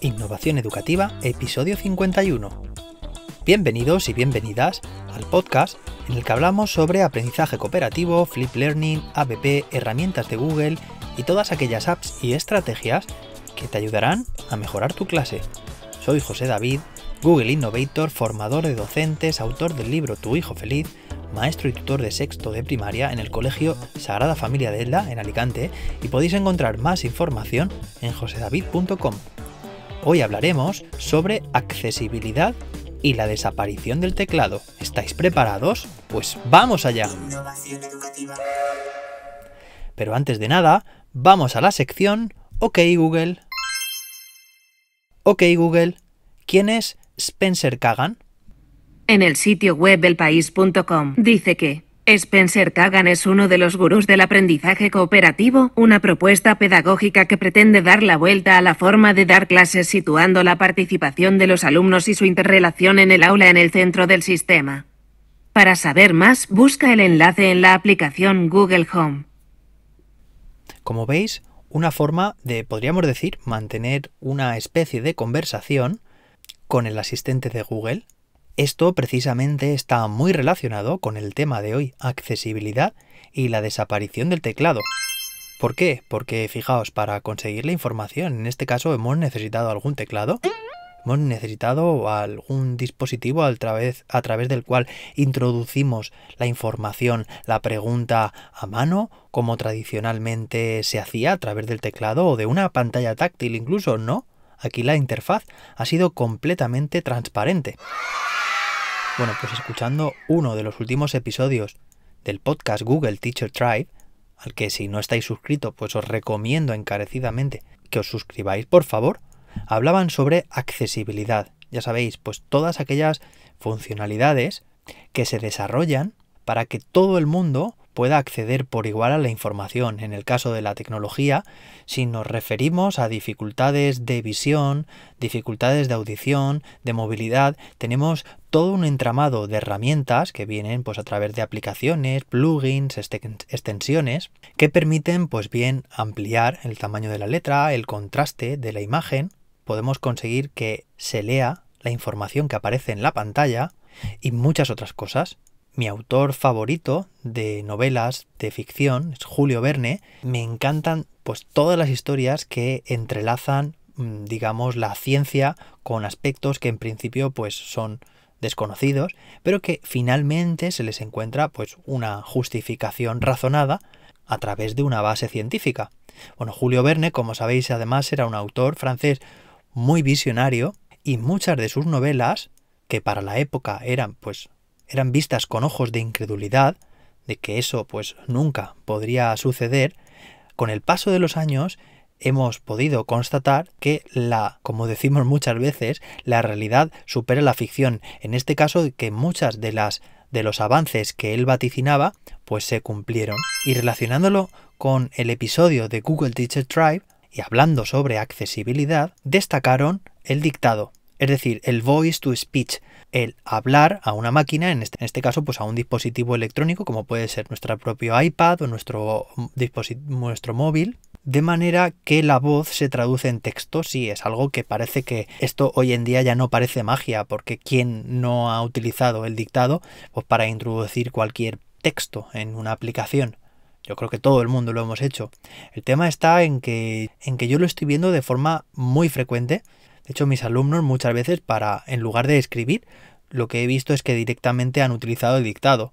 Innovación Educativa, episodio 51. Bienvenidos y bienvenidas al podcast en el que hablamos sobre aprendizaje cooperativo, flip learning, APP, herramientas de Google y todas aquellas apps y estrategias que te ayudarán a mejorar tu clase. Soy José David, Google Innovator, formador de docentes, autor del libro Tu Hijo Feliz, maestro y tutor de sexto de primaria en el Colegio Sagrada Familia de Elda, en Alicante, y podéis encontrar más información en josedavid.com. Hoy hablaremos sobre accesibilidad y la desaparición del teclado. ¿Estáis preparados? Pues vamos allá. Pero antes de nada, vamos a la sección OK Google. OK Google, ¿quién es Spencer Kagan? En el sitio web delpaís.com dice que Spencer Kagan es uno de los gurús del aprendizaje cooperativo, una propuesta pedagógica que pretende dar la vuelta a la forma de dar clases situando la participación de los alumnos y su interrelación en el aula en el centro del sistema. Para saber más, busca el enlace en la aplicación Google Home. Como veis, una forma de, podríamos decir, mantener una especie de conversación con el asistente de Google esto precisamente está muy relacionado con el tema de hoy, accesibilidad y la desaparición del teclado. ¿Por qué? Porque fijaos, para conseguir la información, en este caso hemos necesitado algún teclado, hemos necesitado algún dispositivo a través, del cual introducimos la información, la pregunta a mano, como tradicionalmente se hacía a través del teclado o de una pantalla táctil incluso, ¿no? Aquí la interfaz ha sido completamente transparente. Bueno, pues escuchando uno de los últimos episodios del podcast Google Teacher Tribe, al que si no estáis suscrito, pues os recomiendo encarecidamente que os suscribáis, por favor, hablaban sobre accesibilidad. Ya sabéis, pues todas aquellas funcionalidades que se desarrollan para que todo el mundo pueda acceder por igual a la información. En el caso de la tecnología, si nos referimos a dificultades de visión, dificultades de audición, de movilidad, tenemos todo un entramado de herramientas que vienen pues a través de aplicaciones, plugins, extensiones que permiten pues bien ampliar el tamaño de la letra, el contraste de la imagen, podemos conseguir que se lea la información que aparece en la pantalla y muchas otras cosas. Mi autor favorito de novelas de ficción es Julio Verne. Me encantan pues todas las historias que entrelazan mm, digamos la ciencia con aspectos que en principio pues son desconocidos, pero que finalmente se les encuentra pues una justificación razonada a través de una base científica. Bueno, Julio Verne, como sabéis, además era un autor francés muy visionario y muchas de sus novelas, que para la época eran pues eran vistas con ojos de incredulidad, de que eso pues nunca podría suceder, con el paso de los años hemos podido constatar que la, como decimos muchas veces, la realidad supera la ficción. En este caso, que muchas de las de los avances que él vaticinaba, pues se cumplieron. Y relacionándolo con el episodio de Google Teacher Tribe y hablando sobre accesibilidad, destacaron el dictado es decir, el voice to speech, el hablar a una máquina, este, en este, caso pues a un dispositivo electrónico como puede ser nuestro propio iPad o nuestro, móvil, de manera que la voz se traduce en texto, sí, es algo que parece que esto hoy en día ya no parece magia, porque quien no ha utilizado el dictado pues para introducir cualquier texto en una aplicación. Yo creo que todo el mundo lo hemos hecho. El tema está en que en que yo lo estoy viendo de forma muy frecuente de hecho, mis alumnos muchas veces para, en lugar de escribir, lo que he visto es que directamente han utilizado el dictado.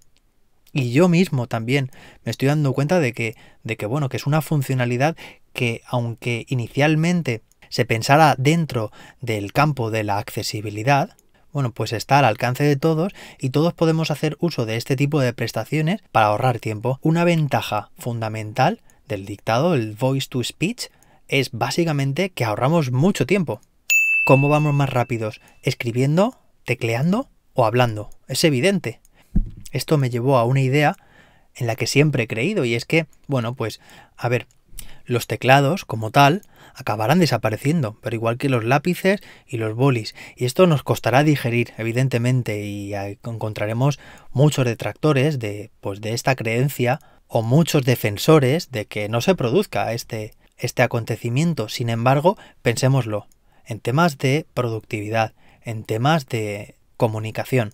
Y yo mismo también me estoy dando cuenta de que, de que bueno, que es una funcionalidad que aunque inicialmente se pensara dentro del campo de la accesibilidad, bueno, pues está al alcance de todos y todos podemos hacer uso de este tipo de prestaciones para ahorrar tiempo. Una ventaja fundamental del dictado, el voice to speech, es básicamente que ahorramos mucho tiempo. ¿Cómo vamos más rápidos? ¿Escribiendo, tecleando o hablando? Es evidente. Esto me llevó a una idea en la que siempre he creído y es que, bueno, pues, a ver, los teclados como tal acabarán desapareciendo, pero igual que los lápices y los bolis. Y esto nos costará digerir, evidentemente, y encontraremos muchos detractores de, pues, de esta creencia o muchos defensores de que no se produzca este, este acontecimiento. Sin embargo, pensémoslo, en temas de productividad, en temas de comunicación.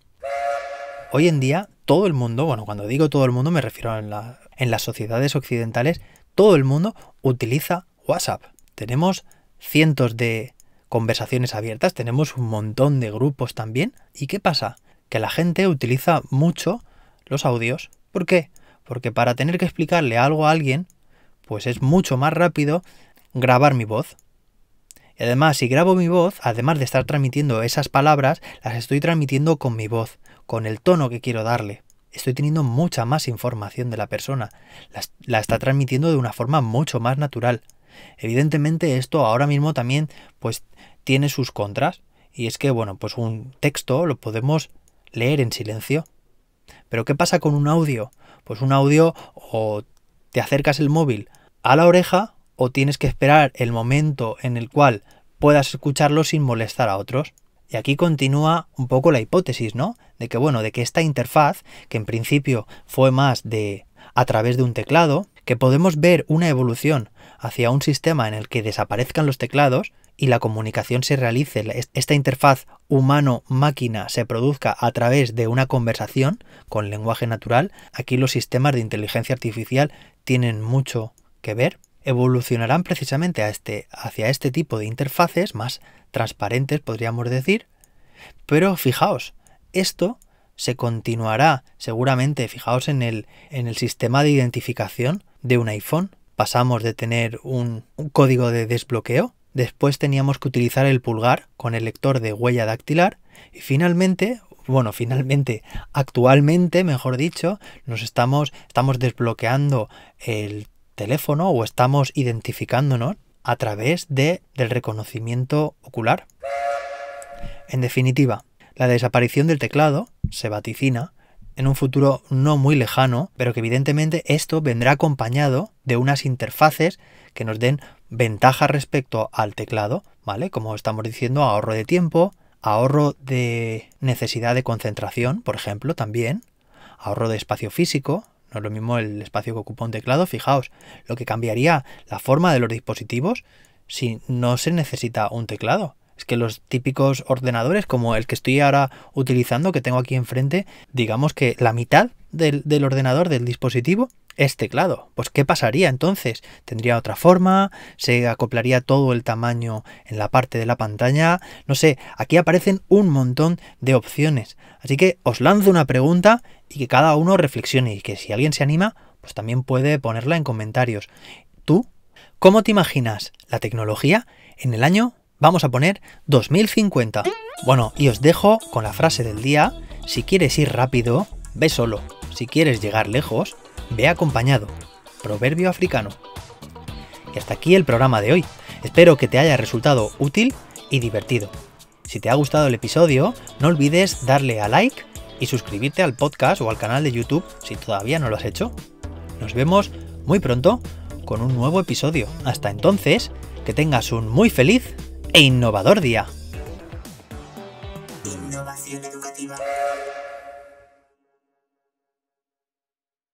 Hoy en día, todo el mundo, bueno, cuando digo todo el mundo me refiero a en las sociedades occidentales, todo el mundo utiliza WhatsApp. Tenemos cientos de conversaciones abiertas, tenemos un montón de grupos también. ¿Y qué pasa? Que la gente utiliza mucho los audios. ¿Por qué? Porque para tener que explicarle algo a alguien, pues es mucho más rápido grabar mi voz. Y además, si grabo mi voz, además de estar transmitiendo esas palabras, las estoy transmitiendo con mi voz, con el tono que quiero darle. Estoy teniendo mucha más información de la persona. La, la está transmitiendo de una forma mucho más natural. Evidentemente, esto ahora mismo también, pues, tiene sus contras. Y es que, bueno, pues un texto lo podemos leer en silencio. Pero ¿qué pasa con un audio? Pues un audio o te acercas el móvil a la oreja o tienes que esperar el momento en el cual puedas escucharlo sin molestar a otros. Y aquí continúa un poco la hipótesis, ¿no? De que, bueno, de que esta interfaz, que en principio fue más de a través de un teclado, que podemos ver una evolución hacia un sistema en el que desaparezcan los teclados y la comunicación se realice, esta interfaz humano-máquina se produzca a través de una conversación con lenguaje natural, aquí los sistemas de inteligencia artificial tienen mucho que ver evolucionarán precisamente a este, hacia este tipo de interfaces más transparentes, podríamos decir. Pero fijaos, esto se continuará seguramente, fijaos en el, en el sistema de identificación de un iPhone. Pasamos de tener un, código de desbloqueo, después teníamos que utilizar el pulgar con el lector de huella dactilar y finalmente bueno, finalmente, actualmente, mejor dicho, nos estamos, estamos desbloqueando el teléfono o estamos identificándonos a través de, del reconocimiento ocular. En definitiva, la desaparición del teclado se vaticina en un futuro no muy lejano, pero que evidentemente esto vendrá acompañado de unas interfaces que nos den ventaja respecto al teclado, ¿vale? Como estamos diciendo, ahorro de tiempo, ahorro de necesidad de concentración, por ejemplo, también, ahorro de espacio físico, no es lo mismo el espacio que ocupa un teclado. Fijaos, lo que cambiaría la forma de los dispositivos si no se necesita un teclado. Es que los típicos ordenadores como el que estoy ahora utilizando, que tengo aquí enfrente, digamos que la mitad del, ordenador, del dispositivo, es teclado. Pues ¿qué pasaría entonces? ¿Tendría otra forma? ¿Se acoplaría todo el tamaño en la parte de la pantalla? No sé, aquí aparecen un montón de opciones. Así que os lanzo una pregunta y que cada uno reflexione y que si alguien se anima, pues también puede ponerla en comentarios. ¿Tú? ¿Cómo te imaginas la tecnología en el año vamos a poner 2050. Bueno, y os dejo con la frase del día, si quieres ir rápido, ve solo, si quieres llegar lejos, ve acompañado. Proverbio africano. Y hasta aquí el programa de hoy. Espero que te haya resultado útil y divertido. Si te ha gustado el episodio, no olvides darle a like y suscribirte al podcast o al canal de YouTube si todavía no lo has hecho. Nos vemos muy pronto con un nuevo episodio. Hasta entonces, que tengas un muy feliz e innovador día. Innovación educativa.